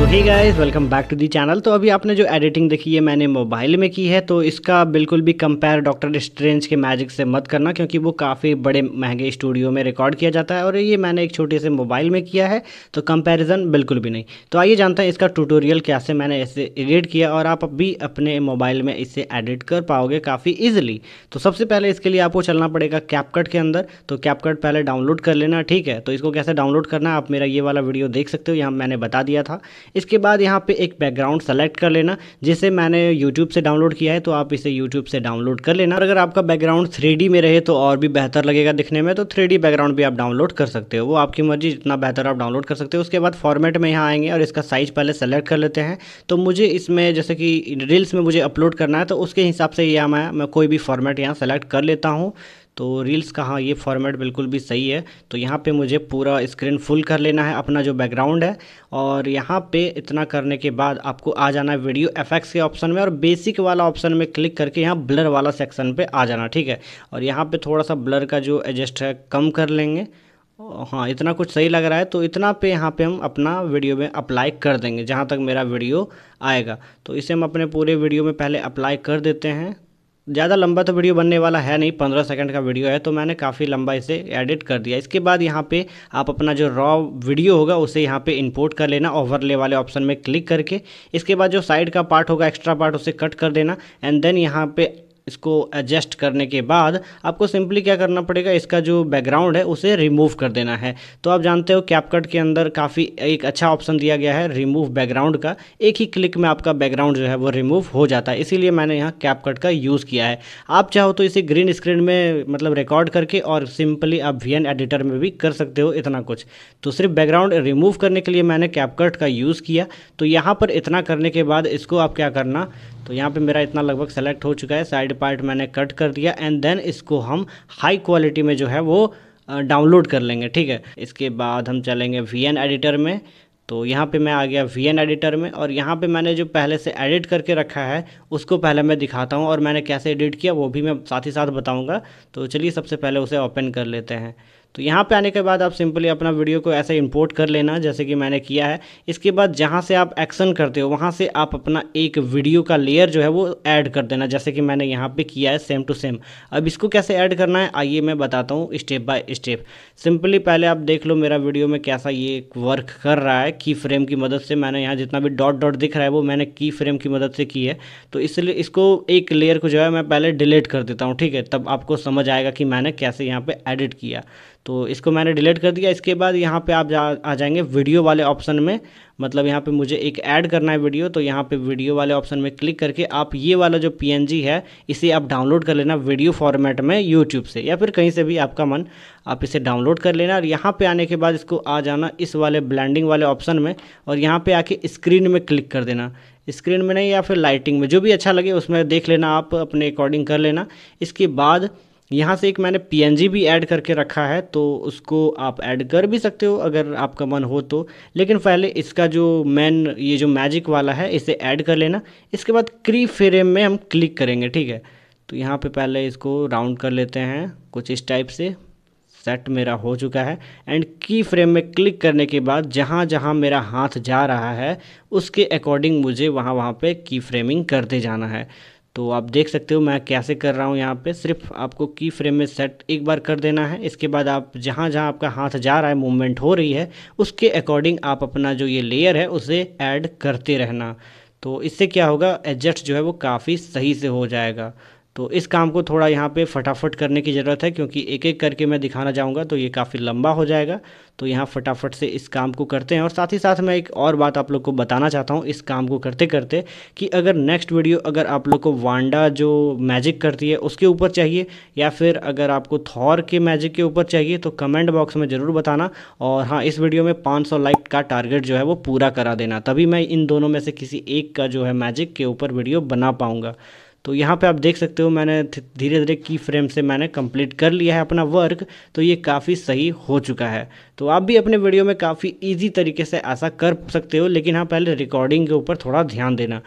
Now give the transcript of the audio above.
so hi guys welcome back to the channel तो अभी आपने जो एडिटिंग देखी है मैंने मोबाइल में की है तो इसका बिल्कुल भी कंपेयर डॉक्टर स्ट्रेंज के मैजिक से मत करना क्योंकि वो काफ़ी बड़े महंगे स्टूडियो में रिकॉर्ड किया जाता है और ये मैंने एक छोटे से मोबाइल में किया है तो कंपैरिजन बिल्कुल भी नहीं तो आइए जानते हैं इसका ट्यूटोरियल कैसे मैंने इसे एडिट किया और आप भी अपने मोबाइल में इसे एडिट कर पाओगे काफ़ी ईजिली तो सबसे पहले इसके लिए आपको चलना पड़ेगा कैपकट के अंदर तो कैपकट पहले डाउनलोड कर लेना ठीक है तो इसको कैसे डाउनलोड करना आप मेरा ये वाला वीडियो देख सकते हो यहाँ मैंने बता दिया था इसके बाद यहाँ पे एक बैकग्राउंड सेलेक्ट कर लेना जिसे मैंने यूट्यूब से डाउनलोड किया है तो आप इसे यूट्यूब से डाउनलोड कर लेना और अगर आपका बैकग्राउंड थ्री में रहे तो और भी बेहतर लगेगा दिखने में तो थ्री बैकग्राउंड भी आप डाउनलोड कर सकते हो वो आपकी मर्जी जितना बेहतर आप डाउनलोड कर सकते हो उसके बाद फॉर्मेट में यहाँ आएंगे और इसका साइज पहले सेलेक्ट कर लेते हैं तो मुझे इसमें जैसे कि रील्स में मुझे अपलोड करना है तो उसके हिसाब से यह मैं मैं कोई भी फॉर्मेट यहाँ सेलेक्ट कर लेता हूँ तो रील्स का हाँ ये फॉर्मेट बिल्कुल भी सही है तो यहाँ पे मुझे पूरा स्क्रीन फुल कर लेना है अपना जो बैकग्राउंड है और यहाँ पे इतना करने के बाद आपको आ जाना है वीडियो एफेक्ट्स के ऑप्शन में और बेसिक वाला ऑप्शन में क्लिक करके यहाँ ब्लर वाला सेक्शन पर आ जाना ठीक है और यहाँ पर थोड़ा सा ब्लर का जो एडजस्ट है कम कर लेंगे हाँ इतना कुछ सही लग रहा है तो इतना पे यहाँ पे हम अपना वीडियो में अप्लाई कर देंगे जहाँ तक मेरा वीडियो आएगा तो इसे हम अपने पूरे वीडियो में पहले अप्लाई कर देते हैं ज़्यादा लंबा तो वीडियो बनने वाला है नहीं पंद्रह सेकंड का वीडियो है तो मैंने काफ़ी लंबा इसे एडिट कर दिया इसके बाद यहाँ पे आप अपना जो रॉ वीडियो होगा उसे यहाँ पे इंपोर्ट कर लेना ओवरले वाले ऑप्शन में क्लिक करके इसके बाद जो साइड का पार्ट होगा एक्स्ट्रा पार्ट उसे कट कर देना एंड देन यहाँ पे इसको एडजस्ट करने के बाद आपको सिंपली क्या करना पड़ेगा इसका जो बैकग्राउंड है उसे रिमूव कर देना है तो आप जानते हो कैपकट के अंदर काफ़ी एक अच्छा ऑप्शन दिया गया है रिमूव बैकग्राउंड का एक ही क्लिक में आपका बैकग्राउंड जो है वो रिमूव हो जाता है इसीलिए मैंने यहाँ कैपकट का यूज़ किया है आप चाहो तो इसे ग्रीन स्क्रीन में मतलब रिकॉर्ड करके और सिंपली आप वी एडिटर में भी कर सकते हो इतना कुछ तो सिर्फ बैकग्राउंड रिमूव करने के लिए मैंने कैपकट का यूज़ किया तो यहाँ पर इतना करने के बाद इसको आप क्या करना तो यहाँ पर मेरा इतना लगभग सेलेक्ट हो चुका है साइड साइड पार्ट मैंने कट कर दिया एंड देन इसको हम हाई क्वालिटी में जो है वो डाउनलोड कर लेंगे ठीक है इसके बाद हम चलेंगे वी एडिटर में तो यहाँ पे मैं आ गया वी एडिटर में और यहाँ पे मैंने जो पहले से एडिट करके रखा है उसको पहले मैं दिखाता हूँ और मैंने कैसे एडिट किया वो भी मैं साथ ही साथ बताऊँगा तो चलिए सबसे पहले उसे ओपन कर लेते हैं तो यहाँ पे आने के बाद आप सिंपली अपना वीडियो को ऐसे इंपोर्ट कर लेना जैसे कि मैंने किया है इसके बाद जहाँ से आप एक्शन करते हो वहाँ से आप अपना एक वीडियो का लेयर जो है वो ऐड कर देना जैसे कि मैंने यहाँ पे किया है सेम टू सेम अब इसको कैसे ऐड करना है आइए मैं बताता हूँ स्टेप बाय स्टेप सिंपली पहले आप देख लो मेरा वीडियो में कैसा ये वर्क कर रहा है की फ्रेम की मदद से मैंने यहाँ जितना भी डॉट डॉट दिख रहा है वो मैंने की फ्रेम की मदद से की है तो इसलिए इसको एक लेयर को जो है मैं पहले डिलीट कर देता हूँ ठीक है तब आपको समझ आएगा कि मैंने कैसे यहाँ पर एडिट किया तो इसको मैंने डिलीट कर दिया इसके बाद यहाँ पे आप जा आ जाएंगे वीडियो वाले ऑप्शन में मतलब यहाँ पे मुझे एक ऐड करना है वीडियो तो यहाँ पे वीडियो वाले ऑप्शन में क्लिक करके आप ये वाला जो पी है इसे आप डाउनलोड कर लेना वीडियो फॉर्मेट में यूट्यूब से या फिर कहीं से भी आपका मन आप इसे डाउनलोड कर लेना और यहाँ पर आने के बाद इसको आ जाना इस वाले ब्लैंडिंग वाले ऑप्शन में और यहाँ पर आके स्क्रीन में क्लिक कर देना स्क्रीन में नहीं या फिर लाइटिंग में जो भी अच्छा लगे उसमें देख लेना आप अपने अकॉर्डिंग कर लेना इसके बाद यहाँ से एक मैंने पी भी ऐड करके रखा है तो उसको आप ऐड कर भी सकते हो अगर आपका मन हो तो लेकिन पहले इसका जो मैन ये जो मैजिक वाला है इसे ऐड कर लेना इसके बाद क्री फ्रेम में हम क्लिक करेंगे ठीक है तो यहाँ पे पहले इसको राउंड कर लेते हैं कुछ इस टाइप से सेट मेरा हो चुका है एंड की फ्रेम में क्लिक करने के बाद जहाँ जहाँ मेरा हाथ जा रहा है उसके अकॉर्डिंग मुझे वहाँ वहाँ पे की फ्रेमिंग करते जाना है तो आप देख सकते हो मैं कैसे कर रहा हूँ यहाँ पे सिर्फ आपको की फ्रेम में सेट एक बार कर देना है इसके बाद आप जहाँ जहाँ आपका हाथ जा रहा है मूवमेंट हो रही है उसके अकॉर्डिंग आप अपना जो ये लेयर है उसे ऐड करते रहना तो इससे क्या होगा एडजस्ट जो है वो काफ़ी सही से हो जाएगा तो इस काम को थोड़ा यहाँ पे फटाफट करने की ज़रूरत है क्योंकि एक एक करके मैं दिखाना चाहूँगा तो ये काफ़ी लंबा हो जाएगा तो यहाँ फटाफट से इस काम को करते हैं और साथ ही साथ मैं एक और बात आप लोग को बताना चाहता हूँ इस काम को करते करते कि अगर नेक्स्ट वीडियो अगर आप लोग को वांडा जो मैजिक करती है उसके ऊपर चाहिए या फिर अगर आपको थौर के मैजिक के ऊपर चाहिए तो कमेंट बॉक्स में ज़रूर बताना और हाँ इस वीडियो में पाँच लाइक का टारगेट जो है वो पूरा करा देना तभी मैं इन दोनों में से किसी एक का जो है मैजिक के ऊपर वीडियो बना पाऊँगा तो यहाँ पे आप देख सकते हो मैंने धीरे धीरे की फ्रेम से मैंने कंप्लीट कर लिया है अपना वर्क तो ये काफ़ी सही हो चुका है तो आप भी अपने वीडियो में काफ़ी ईजी तरीके से ऐसा कर सकते हो लेकिन हाँ पहले रिकॉर्डिंग के ऊपर थोड़ा ध्यान देना